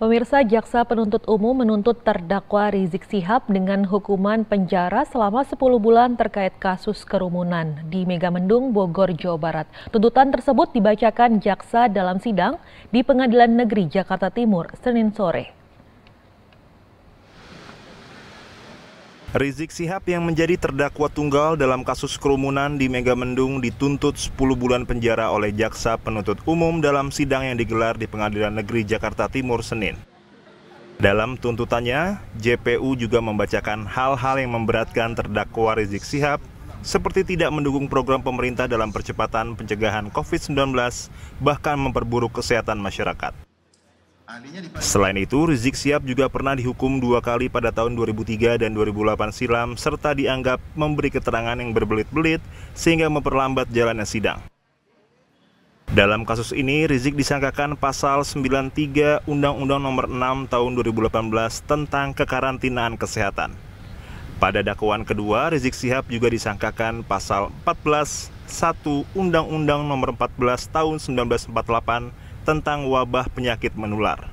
Pemirsa Jaksa Penuntut Umum menuntut terdakwa Rizik Sihab dengan hukuman penjara selama 10 bulan terkait kasus kerumunan di Megamendung, Bogor, Jawa Barat. Tuntutan tersebut dibacakan jaksa dalam sidang di Pengadilan Negeri Jakarta Timur Senin sore. Rizik Sihab yang menjadi terdakwa tunggal dalam kasus kerumunan di Megamendung dituntut 10 bulan penjara oleh Jaksa Penuntut Umum dalam sidang yang digelar di Pengadilan Negeri Jakarta Timur Senin. Dalam tuntutannya, JPU juga membacakan hal-hal yang memberatkan terdakwa Rizik Sihab seperti tidak mendukung program pemerintah dalam percepatan pencegahan COVID-19 bahkan memperburuk kesehatan masyarakat. Selain itu, Rizik Siap juga pernah dihukum dua kali pada tahun 2003 dan 2008 silam, serta dianggap memberi keterangan yang berbelit-belit sehingga memperlambat jalannya sidang. Dalam kasus ini, Rizik disangkakan pasal 93 Undang-Undang Nomor 6 Tahun 2018 tentang kekarantinaan kesehatan. Pada dakwaan kedua, Rizik Sihab juga disangkakan pasal 14 1 Undang-Undang Nomor 14 Tahun 1948 tentang wabah penyakit menular.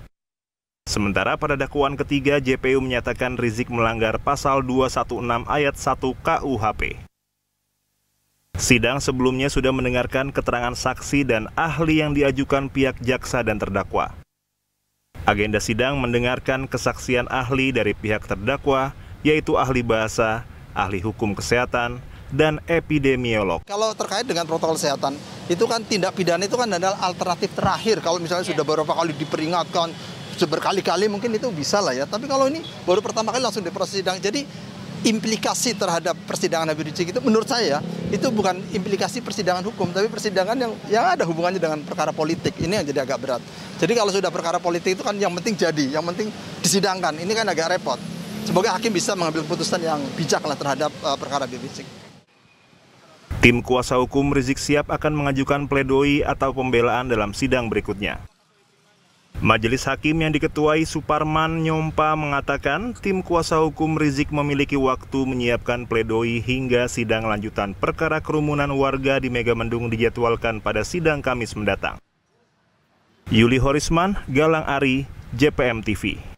Sementara pada dakwaan ketiga, JPU menyatakan Rizik melanggar pasal 216 ayat 1 KUHP. Sidang sebelumnya sudah mendengarkan keterangan saksi dan ahli yang diajukan pihak jaksa dan terdakwa. Agenda sidang mendengarkan kesaksian ahli dari pihak terdakwa, yaitu ahli bahasa, ahli hukum kesehatan, dan epidemiolog. Kalau terkait dengan protokol kesehatan, itu kan tindak pidana itu kan adalah alternatif terakhir. Kalau misalnya yeah. sudah beberapa kali diperingatkan, berkali-kali mungkin itu bisa lah ya. Tapi kalau ini baru pertama kali langsung di persidangan. Jadi implikasi terhadap persidangan Habib Rizik itu menurut saya itu bukan implikasi persidangan hukum tapi persidangan yang yang ada hubungannya dengan perkara politik ini yang jadi agak berat jadi kalau sudah perkara politik itu kan yang penting jadi yang penting disidangkan ini kan agak repot semoga hakim bisa mengambil keputusan yang bijak lah terhadap uh, perkara Habib Rizik Tim kuasa hukum Rizik siap akan mengajukan pledoi atau pembelaan dalam sidang berikutnya. Majelis Hakim yang diketuai Suparman Nyompa mengatakan tim kuasa hukum Rizik memiliki waktu menyiapkan pledoi hingga sidang lanjutan perkara kerumunan warga di Megamendung dijadwalkan pada sidang Kamis mendatang. Yuli Horisman, Galang Ari, JPM TV.